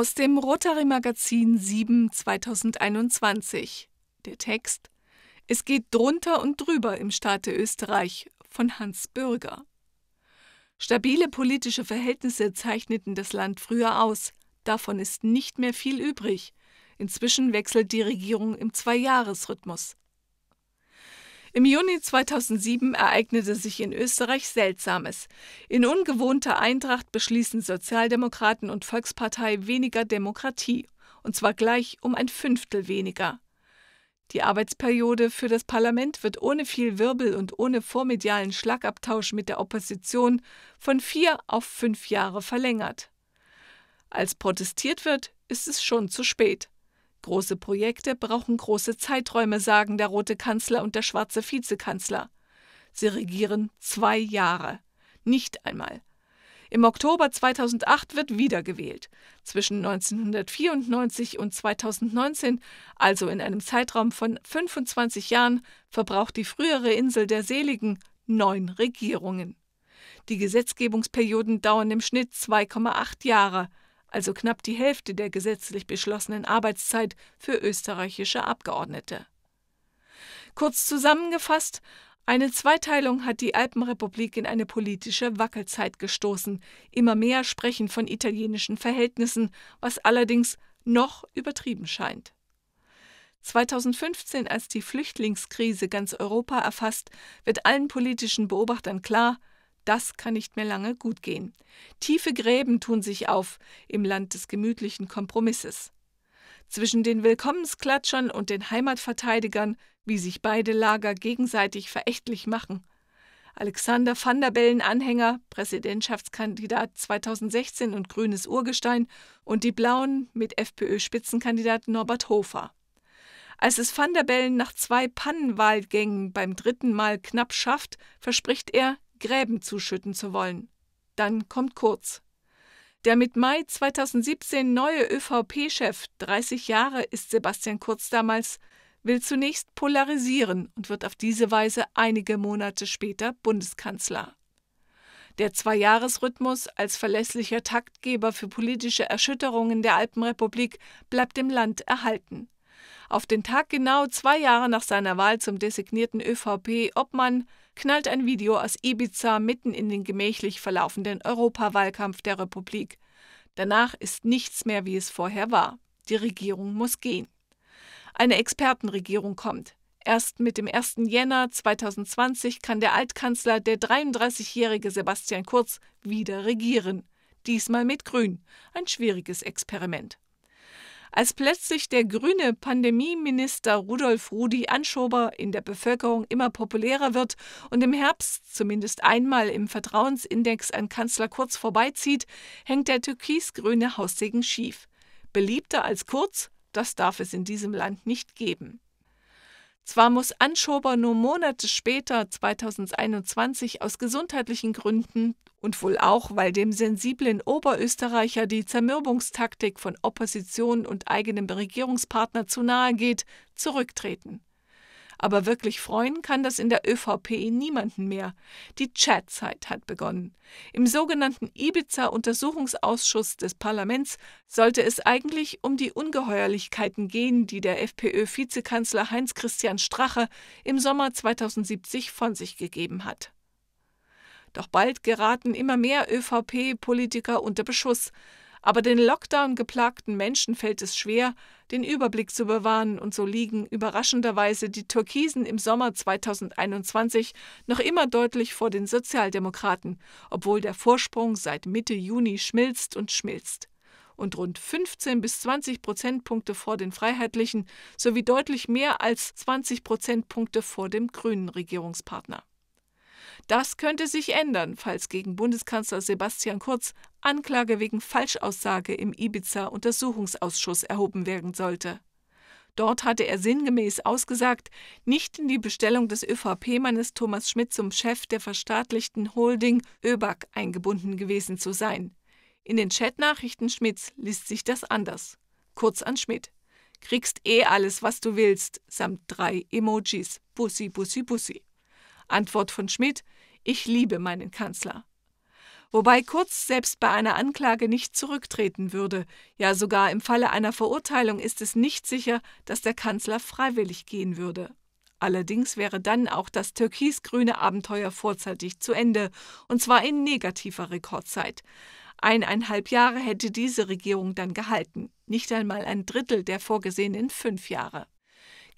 Aus dem Rotary Magazin 7 2021. Der Text Es geht drunter und drüber im Staate Österreich von Hans Bürger. Stabile politische Verhältnisse zeichneten das Land früher aus. Davon ist nicht mehr viel übrig. Inzwischen wechselt die Regierung im Zweijahresrhythmus. Im Juni 2007 ereignete sich in Österreich Seltsames. In ungewohnter Eintracht beschließen Sozialdemokraten und Volkspartei weniger Demokratie, und zwar gleich um ein Fünftel weniger. Die Arbeitsperiode für das Parlament wird ohne viel Wirbel und ohne vormedialen Schlagabtausch mit der Opposition von vier auf fünf Jahre verlängert. Als protestiert wird, ist es schon zu spät. Große Projekte brauchen große Zeiträume, sagen der rote Kanzler und der schwarze Vizekanzler. Sie regieren zwei Jahre. Nicht einmal. Im Oktober 2008 wird wiedergewählt. Zwischen 1994 und 2019, also in einem Zeitraum von 25 Jahren, verbraucht die frühere Insel der Seligen neun Regierungen. Die Gesetzgebungsperioden dauern im Schnitt 2,8 Jahre, also knapp die Hälfte der gesetzlich beschlossenen Arbeitszeit für österreichische Abgeordnete. Kurz zusammengefasst, eine Zweiteilung hat die Alpenrepublik in eine politische Wackelzeit gestoßen. Immer mehr sprechen von italienischen Verhältnissen, was allerdings noch übertrieben scheint. 2015, als die Flüchtlingskrise ganz Europa erfasst, wird allen politischen Beobachtern klar, das kann nicht mehr lange gut gehen. Tiefe Gräben tun sich auf im Land des gemütlichen Kompromisses. Zwischen den Willkommensklatschern und den Heimatverteidigern, wie sich beide Lager gegenseitig verächtlich machen. Alexander van der Bellen Anhänger, Präsidentschaftskandidat 2016 und grünes Urgestein und die Blauen mit FPÖ-Spitzenkandidat Norbert Hofer. Als es Van der Bellen nach zwei Pannenwahlgängen beim dritten Mal knapp schafft, verspricht er, Gräben zuschütten zu wollen. Dann kommt Kurz. Der mit Mai 2017 neue ÖVP-Chef, 30 Jahre ist Sebastian Kurz damals, will zunächst polarisieren und wird auf diese Weise einige Monate später Bundeskanzler. Der Zweijahresrhythmus als verlässlicher Taktgeber für politische Erschütterungen der Alpenrepublik bleibt dem Land erhalten. Auf den Tag genau zwei Jahre nach seiner Wahl zum designierten ÖVP-Obmann knallt ein Video aus Ibiza mitten in den gemächlich verlaufenden Europawahlkampf der Republik. Danach ist nichts mehr, wie es vorher war. Die Regierung muss gehen. Eine Expertenregierung kommt. Erst mit dem 1. Jänner 2020 kann der Altkanzler, der 33-jährige Sebastian Kurz, wieder regieren. Diesmal mit Grün. Ein schwieriges Experiment. Als plötzlich der grüne Pandemieminister Rudolf Rudi Anschober in der Bevölkerung immer populärer wird und im Herbst zumindest einmal im Vertrauensindex an Kanzler Kurz vorbeizieht, hängt der türkisgrüne Haussegen schief. Beliebter als Kurz, das darf es in diesem Land nicht geben. Zwar muss Anschober nur Monate später, 2021, aus gesundheitlichen Gründen und wohl auch, weil dem sensiblen Oberösterreicher die Zermürbungstaktik von Opposition und eigenem Regierungspartner zu nahe geht, zurücktreten aber wirklich freuen kann das in der ÖVP niemanden mehr. Die Chatzeit hat begonnen. Im sogenannten Ibiza-Untersuchungsausschuss des Parlaments sollte es eigentlich um die Ungeheuerlichkeiten gehen, die der FPÖ-Vizekanzler Heinz-Christian Strache im Sommer 2070 von sich gegeben hat. Doch bald geraten immer mehr ÖVP-Politiker unter Beschuss. Aber den Lockdown geplagten Menschen fällt es schwer, den Überblick zu bewahren und so liegen überraschenderweise die Türkisen im Sommer 2021 noch immer deutlich vor den Sozialdemokraten, obwohl der Vorsprung seit Mitte Juni schmilzt und schmilzt. Und rund 15 bis 20 Prozentpunkte vor den Freiheitlichen sowie deutlich mehr als 20 Prozentpunkte vor dem grünen Regierungspartner. Das könnte sich ändern, falls gegen Bundeskanzler Sebastian Kurz Anklage wegen Falschaussage im Ibiza-Untersuchungsausschuss erhoben werden sollte. Dort hatte er sinngemäß ausgesagt, nicht in die Bestellung des ÖVP-Mannes Thomas Schmidt zum Chef der verstaatlichten Holding ÖBAG eingebunden gewesen zu sein. In den Chatnachrichten Schmidts liest sich das anders. Kurz an Schmidt. Kriegst eh alles, was du willst, samt drei Emojis. Bussi, bussi, bussi. Antwort von Schmidt, ich liebe meinen Kanzler. Wobei Kurz selbst bei einer Anklage nicht zurücktreten würde, ja sogar im Falle einer Verurteilung ist es nicht sicher, dass der Kanzler freiwillig gehen würde. Allerdings wäre dann auch das türkisgrüne Abenteuer vorzeitig zu Ende, und zwar in negativer Rekordzeit. Eineinhalb Jahre hätte diese Regierung dann gehalten, nicht einmal ein Drittel der vorgesehenen fünf Jahre.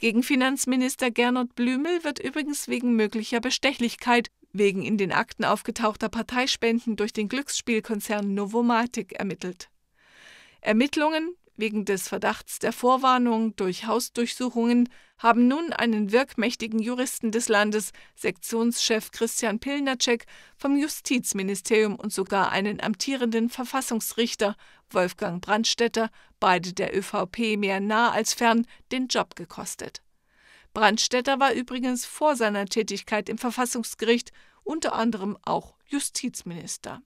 Gegen Finanzminister Gernot Blümel wird übrigens wegen möglicher Bestechlichkeit, wegen in den Akten aufgetauchter Parteispenden durch den Glücksspielkonzern Novomatic ermittelt. Ermittlungen wegen des Verdachts der Vorwarnung durch Hausdurchsuchungen haben nun einen wirkmächtigen Juristen des Landes, Sektionschef Christian Pilnacek vom Justizministerium und sogar einen amtierenden Verfassungsrichter, Wolfgang Brandstetter, beide der ÖVP mehr nah als fern, den Job gekostet. Brandstetter war übrigens vor seiner Tätigkeit im Verfassungsgericht unter anderem auch Justizminister.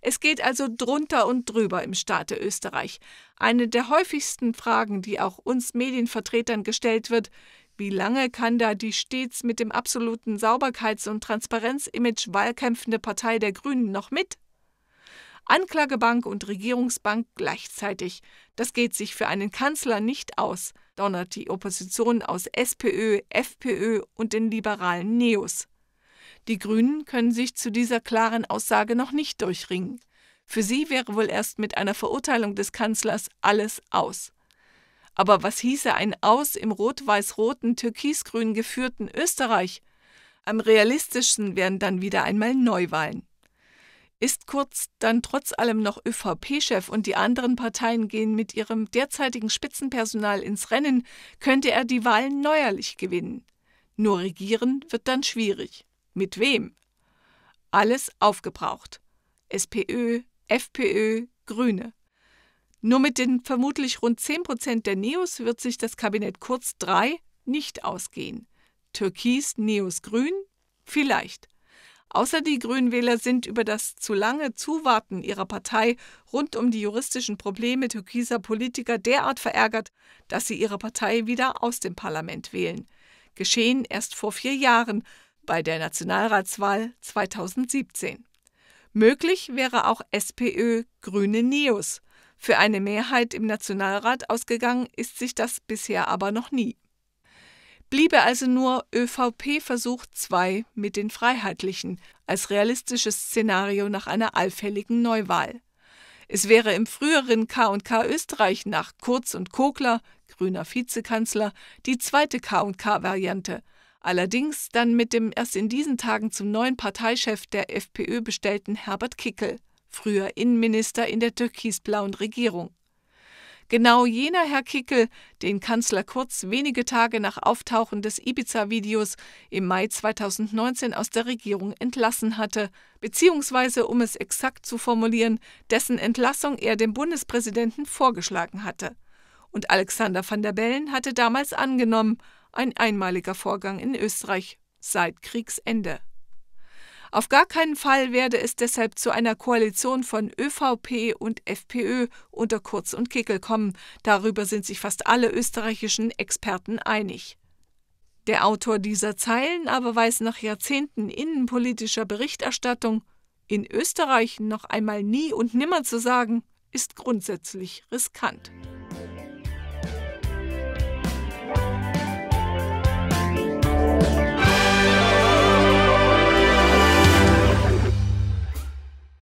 Es geht also drunter und drüber im Staate Österreich. Eine der häufigsten Fragen, die auch uns Medienvertretern gestellt wird, wie lange kann da die stets mit dem absoluten Sauberkeits- und Transparenzimage wahlkämpfende Partei der Grünen noch mit? Anklagebank und Regierungsbank gleichzeitig. Das geht sich für einen Kanzler nicht aus, donnert die Opposition aus SPÖ, FPÖ und den liberalen Neos. Die Grünen können sich zu dieser klaren Aussage noch nicht durchringen. Für sie wäre wohl erst mit einer Verurteilung des Kanzlers alles aus. Aber was hieße ein Aus im rot-weiß-roten, türkis türkisgrün geführten Österreich? Am realistischsten wären dann wieder einmal Neuwahlen. Ist Kurz dann trotz allem noch ÖVP-Chef und die anderen Parteien gehen mit ihrem derzeitigen Spitzenpersonal ins Rennen, könnte er die Wahlen neuerlich gewinnen. Nur regieren wird dann schwierig. Mit wem? Alles aufgebraucht. SPÖ, FPÖ, Grüne. Nur mit den vermutlich rund 10 Prozent der Neos wird sich das Kabinett Kurz 3 nicht ausgehen. Türkis, Neos, Grün? Vielleicht. Außer die Grünwähler sind über das zu lange Zuwarten ihrer Partei rund um die juristischen Probleme türkiser Politiker derart verärgert, dass sie ihre Partei wieder aus dem Parlament wählen. Geschehen erst vor vier Jahren, bei der Nationalratswahl 2017. Möglich wäre auch SPÖ Grüne Neos. Für eine Mehrheit im Nationalrat ausgegangen ist sich das bisher aber noch nie. Bliebe also nur ÖVP-Versuch 2 mit den Freiheitlichen als realistisches Szenario nach einer allfälligen Neuwahl. Es wäre im früheren KK Österreich nach Kurz und Kogler, grüner Vizekanzler, die zweite KK-Variante, allerdings dann mit dem erst in diesen Tagen zum neuen Parteichef der FPÖ bestellten Herbert Kickel, früher Innenminister in der türkisblauen Regierung. Genau jener Herr Kickel, den Kanzler Kurz wenige Tage nach Auftauchen des Ibiza-Videos im Mai 2019 aus der Regierung entlassen hatte, beziehungsweise, um es exakt zu formulieren, dessen Entlassung er dem Bundespräsidenten vorgeschlagen hatte. Und Alexander van der Bellen hatte damals angenommen, ein einmaliger Vorgang in Österreich seit Kriegsende. Auf gar keinen Fall werde es deshalb zu einer Koalition von ÖVP und FPÖ unter Kurz und Kickel kommen. Darüber sind sich fast alle österreichischen Experten einig. Der Autor dieser Zeilen aber weiß nach Jahrzehnten innenpolitischer Berichterstattung, in Österreich noch einmal nie und nimmer zu sagen, ist grundsätzlich riskant.